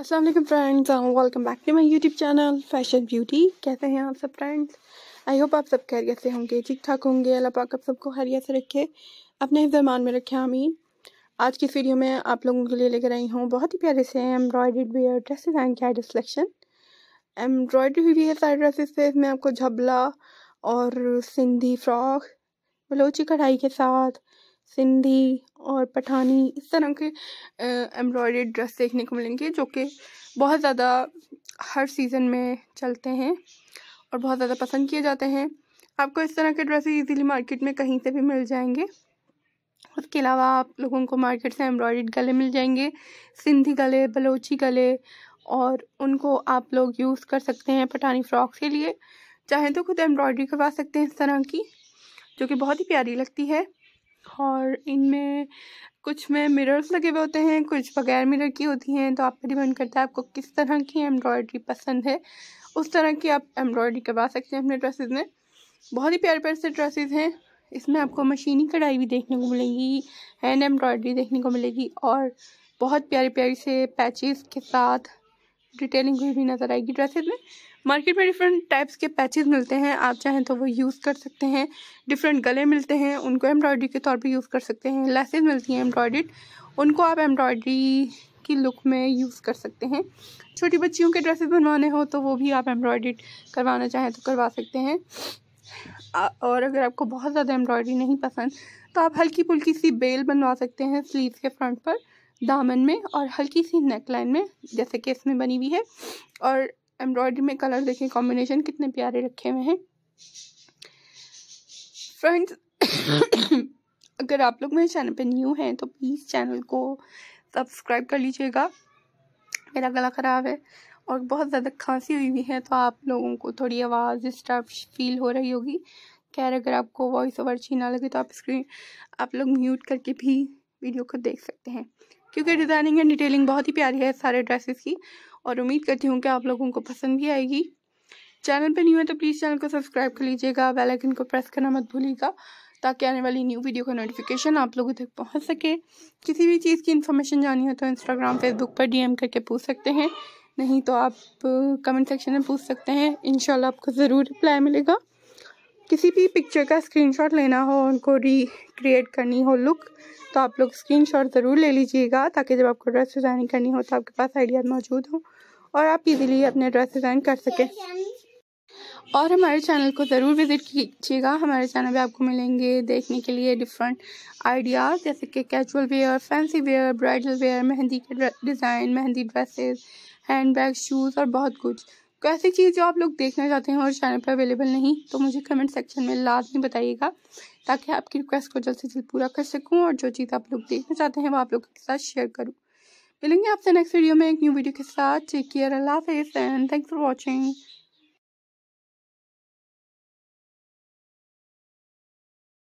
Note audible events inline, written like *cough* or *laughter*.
Aslam friends welcome back to my YouTube channel fashion beauty कैसे हैं आप सब फ्रेंड्स आई होप आप सब खैरियत से होंगे ठीक ठाक होंगे अल्लाह पाक आप सबको खैरियत से रखे अपने जमान में रखे आमीन आज की वीडियो में आप लोगों के लिए लेकर आई हूँ बहुत ही प्यारे से एम्ब्रॉयड वेयर ड्रेसेस एंड कैड सिलेक्शन एम्ब्रॉयडरी हुई है सारे ड्रेसेस से इसमें आपको झबला और सिंधी फ्रॉक बलोची कढ़ाई के साथ सिंधी और पठानी इस तरह के एम्ब्रॉयड ड्रेस देखने को मिलेंगे जो कि बहुत ज़्यादा हर सीज़न में चलते हैं और बहुत ज़्यादा पसंद किए जाते हैं आपको इस तरह के ड्रेसेस इजीली मार्केट में कहीं से भी मिल जाएंगे उसके अलावा आप लोगों को मार्केट से एम्ब्रॉयड गले मिल जाएंगे सिंधी गले बलोची गले और उनको आप लोग यूज़ कर सकते हैं पठानी फ्रॉक के लिए चाहे तो खुद एम्ब्रॉयडरी करवा सकते हैं इस तरह की जो कि बहुत ही प्यारी लगती है और इनमें कुछ में मिरर्स लगे हुए होते हैं कुछ बगैर मिरर की होती हैं तो आप पर डिपेंड करता है आपको किस तरह की एम्ब्रॉयडरी पसंद है उस तरह की आप एम्ब्रॉयडरी करवा सकते हैं अपने ड्रेसेस में बहुत ही प्यारे प्यारे से ड्रेसेस हैं इसमें आपको मशीनी कढ़ाई भी देखने को मिलेगी हैंड एम्ब्रॉयडरी देखने को मिलेगी और बहुत प्यारे प्यारी से पैचेस के साथ डिटेलिंग हुई भी नज़र आएगी ड्रेसेस में मार्केट में डिफरेंट टाइप्स के पैचेस मिलते हैं आप चाहें तो वो यूज़ कर सकते हैं डिफरेंट गले मिलते हैं उनको एम्ब्रॉयडरी के तौर पे यूज़ कर सकते हैं लेसेस मिलती हैं एम्ब्रॉयड उनको आप एम्ब्रॉयडरी की लुक में यूज़ कर सकते हैं छोटी बच्चियों के ड्रेसेस बनवाने हो तो वो भी आप एम्ब्रॉयड करवाना चाहें तो करवा सकते हैं और अगर आपको बहुत ज़्यादा एम्ब्रॉयडरी नहीं पसंद तो आप हल्की फुल्की सी बेल बनवा सकते हैं स्लीव के फ्रंट पर दामन में और हल्की सी नेक लाइन में जैसे कि इसमें बनी हुई है और एम्ब्रॉयडरी में कलर देखें कॉम्बिनेशन कितने प्यारे रखे हुए हैं फ्रेंड्स *coughs* अगर आप लोग मेरे चैनल पे न्यू हैं तो प्लीज़ चैनल को सब्सक्राइब कर लीजिएगा मेरा गला ख़राब है और बहुत ज़्यादा खांसी हुई हुई है तो आप लोगों को थोड़ी आवाज़ डिस्टर्ब फील हो रही होगी खैर अगर आपको वॉइस ओवर अच्छी ना लगे तो आप स्क्रीन आप लोग म्यूट करके भी वीडियो को देख सकते हैं क्योंकि डिज़ाइनिंग एंड डिटेलिंग बहुत ही प्यारी है सारे ड्रेसेस की और उम्मीद करती हूँ कि आप लोगों को पसंद भी आएगी चैनल पर न्यू है तो प्लीज़ चैनल को सब्सक्राइब कर लीजिएगा बेल आइकन को प्रेस करना मत भूलिएगा ताकि आने वाली न्यू वीडियो का नोटिफिकेशन आप लोगों तक पहुँच सके किसी भी चीज़ की इन्फॉर्मेशन जाननी हो तो इंस्टाग्राम फेसबुक पर एम करके पूछ सकते हैं नहीं तो आप कमेंट सेक्शन में पूछ सकते हैं इन आपको ज़रूर रिप्लाई मिलेगा किसी भी पिक्चर का स्क्रीनशॉट लेना हो उनको रिक्रिएट करनी हो लुक तो आप लोग स्क्रीनशॉट ज़रूर ले लीजिएगा ताकि जब आपको ड्रेस डिज़ाइनिंग करनी हो तो आपके पास आइडिया मौजूद हों और आप इजीली अपने ड्रेस डिज़ाइन कर सकें और हमारे चैनल को ज़रूर विज़िट कीजिएगा हमारे चैनल पे आपको मिलेंगे देखने के लिए डिफरेंट आइडियाज़ जैसे कि casual wear fancy wear bridal wear mehndi के design mehndi dresses handbag shoes और बहुत कुछ कैसी तो चीज़ जो आप लोग देखना चाहते हैं और चैनल पर अवेलेबल नहीं तो मुझे कमेंट सेक्शन में लाजमी बताइएगा ताकि आपकी रिक्वेस्ट को जल्द से जल्द पूरा कर सकूँ और जो चीज़ आप लोग देखना चाहते हैं वो आप लोग के साथ शेयर करूँ मिलेंगे आपसे नेक्स्ट वीडियो में एक न्यू वीडियो के साथ take care Allah and thanks for watching